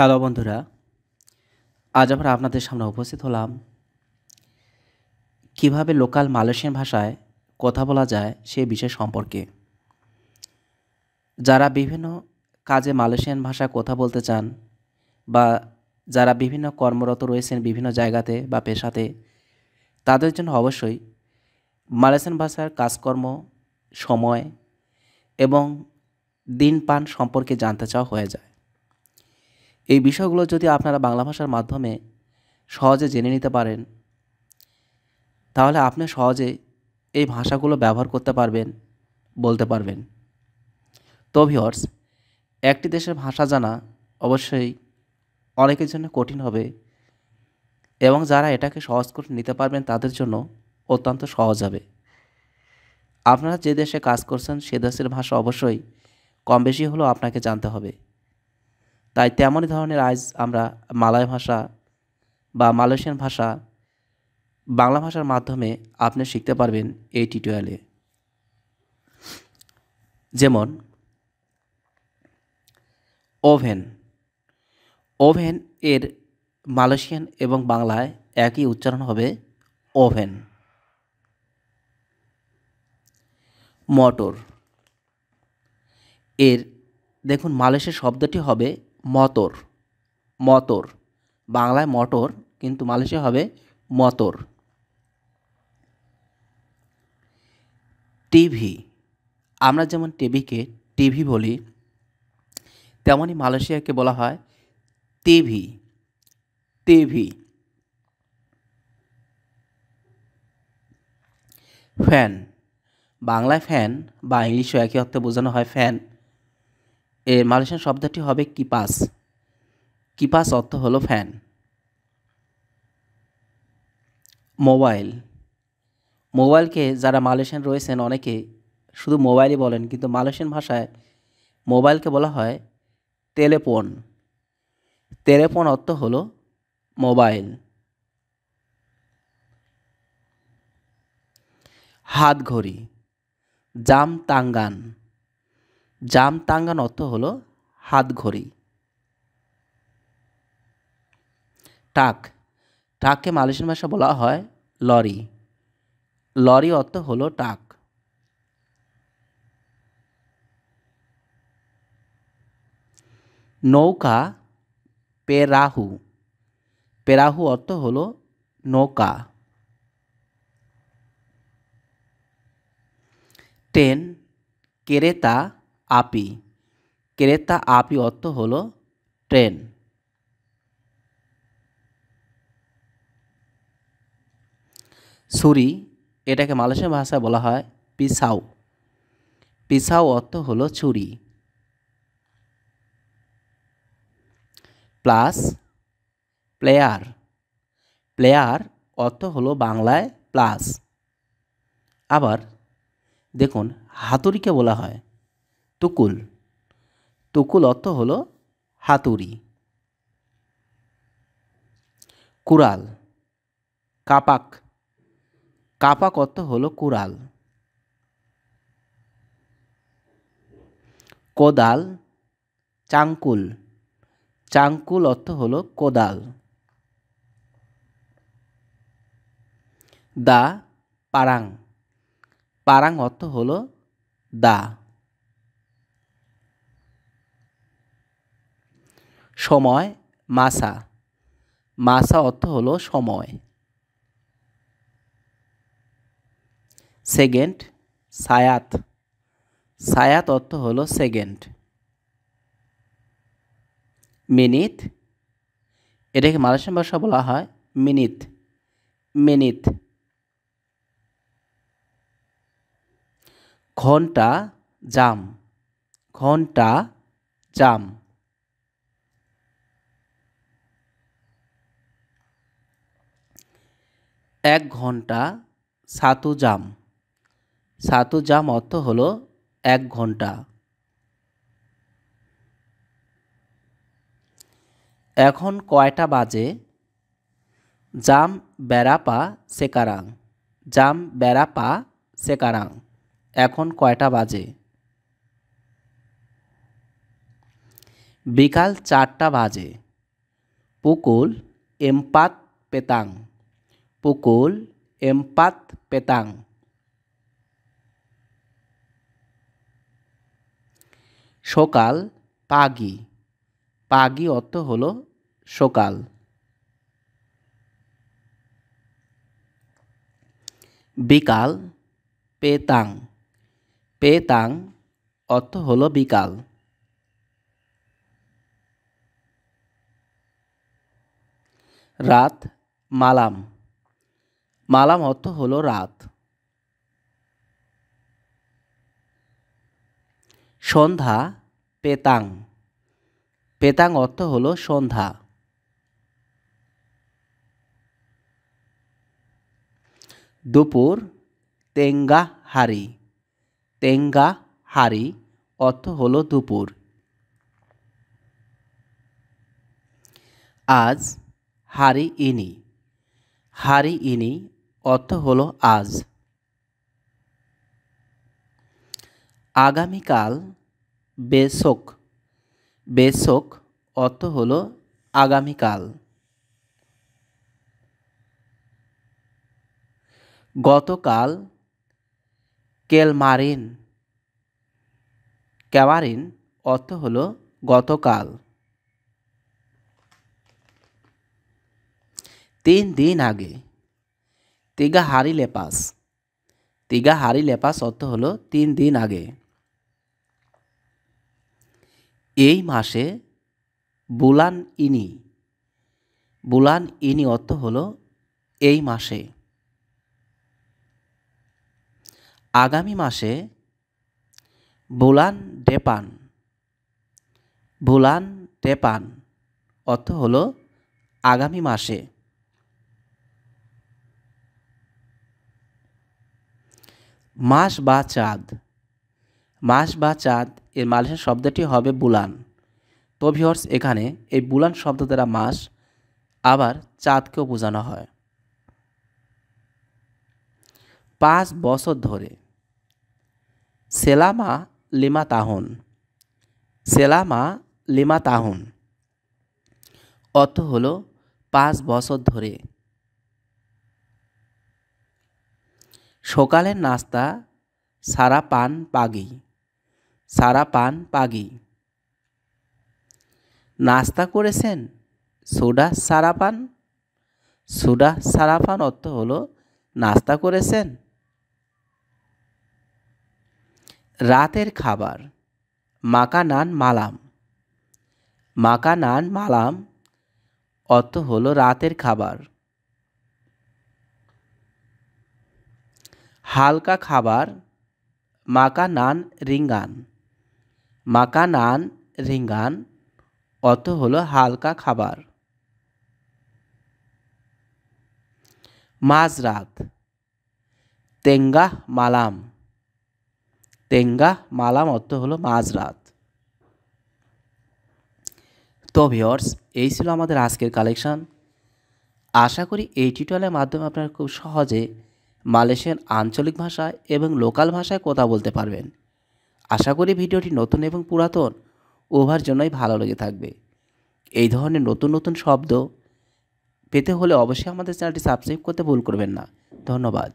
Hello বন্ধুরা আজ আমরা আপনাদের সামনে উপস্থিত হলাম কিভাবে লোকাল মালয়েশিয়ান ভাষায় কথা বলা যায় সে বিষয় সম্পর্কে যারা বিভিন্ন কাজে মালয়েশিয়ান ভাষায় কথা বলতে চান বা যারা বিভিন্ন কর্মরত রয়েছেন বিভিন্ন জায়গাতে বা পেশাতে তাদের জন্য অবশ্যই মালয়েশিয়ান ভাষার কাজকর্ম সময় এবং দিন পান সম্পর্কে জানতে চাওয়া হয়ে যায় এই বিষয়গুলো যদি আপনারা বাংলা ভাষার মাধ্যমে সহজে জেনে নিতে পারেন তাহলে আপনি সহজে এই ভাষাগুলো ব্যবহার করতে পারবেন বলতে পারবেন তো ভিওর্স একটি দেশের ভাষা জানা অবশ্যই অনেকের জন্য কঠিন হবে এবং যারা এটাকে সহজ করে নিতে পারবেন তাদের জন্য অত্যন্ত সহজ হবে আপনারা যে দেশে কাজ করছেন সে দেশের ভাষা অবশ্যই কম বেশি হলেও আপনাকে জানতে হবে তাই তেমনই ধরনের আজ আমরা মালয় ভাষা বা মালয়েশিয়ান ভাষা বাংলা ভাষার মাধ্যমে আপনি শিখতে পারবেন এই টিউটোরিয়ালে যেমন ওভেন ওভেন এর মালয়েশিয়ান এবং বাংলায় একই উচ্চারণ হবে ওভেন মটর এর দেখুন মালয়েশিয়ার শব্দটি হবে মটর মটর বাংলায় মটর কিন্তু মালয়েশিয়া হবে মটর টিভি আমরা যেমন টিভিকে টিভি বলি তেমনই মালয়েশিয়াকে বলা হয় টিভি টিভি ফ্যান বাংলায় ফ্যান বা ইংলিশও একই অর্থে বোঝানো হয় ফ্যান এর মালয়েশিয়ান শব্দটি হবে কিপাস কিপাস অর্থ হল ফ্যান মোবাইল মোবাইলকে যারা মালয়েশিয়ান রয়েছেন অনেকে শুধু মোবাইলই বলেন কিন্তু মালয়েশিয়ান ভাষায় মোবাইলকে বলা হয় টেলিফোন টেলিফোন অর্থ হল মোবাইল হাত ঘড়ি জাম টাঙ্গান জাম টাঙ্গান অর্থ হল হাত ঘড়ি টাক টাককে মালয়েশিয়ান ভাষা বলা হয় লরি লরি অর্থ হল টাক নৌকা পেরাহু পেরাহু অর্থ হল নৌকা ট্রেন কেরেতা আপি ক্রেতা আপি অর্থ হল ট্রেন সুরি এটাকে মালয়েশিয়ান ভাষায় বলা হয় পিসাও পিসাও অর্থ হল ছুরি প্লাস প্লেয়ার প্লেয়ার অর্থ হলো বাংলায় প্লাস আবার দেখুন হাতুড়িকে বলা হয় তুকুল তুকুল অর্থ হল হাতুড়ি কুড়াল কাপাক কাপাক অর্থ হল কুড়াল কোদাল চাঙ্কুল চাঙ্কুল অর্থ হল কোদাল দা পারাং পারাং অর্থ হল দা সময় মাসা মাসা অর্থ হলো সময় সেকেন্ড সায়াত সায়াত অর্থ হলো সেকেন্ড মিনিট এটাকে মালয়েশিয়ান ভাষা বলা হয় মিনিট মিনিট ঘন্টা জাম ঘন্টা জাম এক ঘন্টা সাতু জাম সাতু জাম অর্থ হলো এক ঘন্টা এখন কয়টা বাজে জাম বেড়াপা সেকারাং জাম বেড়াপা সেকারাং এখন কয়টা বাজে বিকাল চারটা বাজে পুকুল এমপাত পেতাং pukul empat petang. সকাল পাগি পাগি অর্থ হল সকাল বিকাল পেতাং পেতাং অর্থ হল বিকাল রাত মালাম মালাম অর্থ হলো রাত সন্ধ্যা পেতাং পেতাং অর্থ হলো সন্ধ্যা দুপুর তেঙ্গা হারি তেঙ্গা হারি অর্থ হলো দুপুর আজ হারি ইনি হারি ইনি অর্থ হলো আজ আগামীকাল বেসক বেসক অর্থ হলো আগামীকাল গতকাল কেলমারিন ক্যামারিন অর্থ হলো গতকাল তিন দিন আগে তিগা হারি লেপাস তিগা হারি লেপাস অর্থ হল তিন দিন আগে এই মাসে বুলান ইনি বুলান ইনি অর্থ হল এই মাসে আগামী মাসে বুলান ডেপান বুলান টেপান অর্থ হল আগামী মাসে মাস বা চাঁদ মাস বা চাঁদ এর মালয়েশিয়ার শব্দটি হবে বুলান তো ভিওর্স এখানে এই বুলান শব্দ দ্বারা মাস আবার চাঁদকেও বোঝানো হয় পাঁচ বছর ধরে সেলামা লিমা তাহন সেলামা লিমা তাহন অর্থ হলো পাঁচ বছর ধরে সকালের নাস্তা সারা পান পাগি সারা পান পাগি নাস্তা করেছেন সোডা সারা পান সোডা সারা পান অর্থ হলো নাস্তা করেছেন রাতের খাবার মাকা নান মালাম মাকা নান মালাম অর্থ হলো রাতের খাবার হালকা খাবার মাকা নান রিঙ্গান মাকা নান রিঙ্গান অর্থ হলো হালকা খাবার মাঝরাত তেঙ্গা মালাম তেঙ্গা মালাম অর্থ হলো মাঝরাত তো ভিওর্স এই ছিল আমাদের আজকের কালেকশান আশা করি এই টিউটোরিয়ালের মাধ্যমে আপনারা খুব সহজে মালয়েশিয়ান আঞ্চলিক ভাষা এবং লোকাল ভাষায় কথা বলতে পারবেন আশা করি ভিডিওটি নতুন এবং পুরাতন ওভার জন্যই ভালো লেগে থাকবে এই ধরনের নতুন নতুন শব্দ পেতে হলে অবশ্যই আমাদের চ্যানেলটি সাবস্ক্রাইব করতে ভুল করবেন না ধন্যবাদ